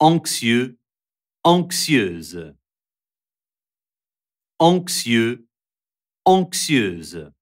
anxieux, anxieuse, anxieux, anxieuse.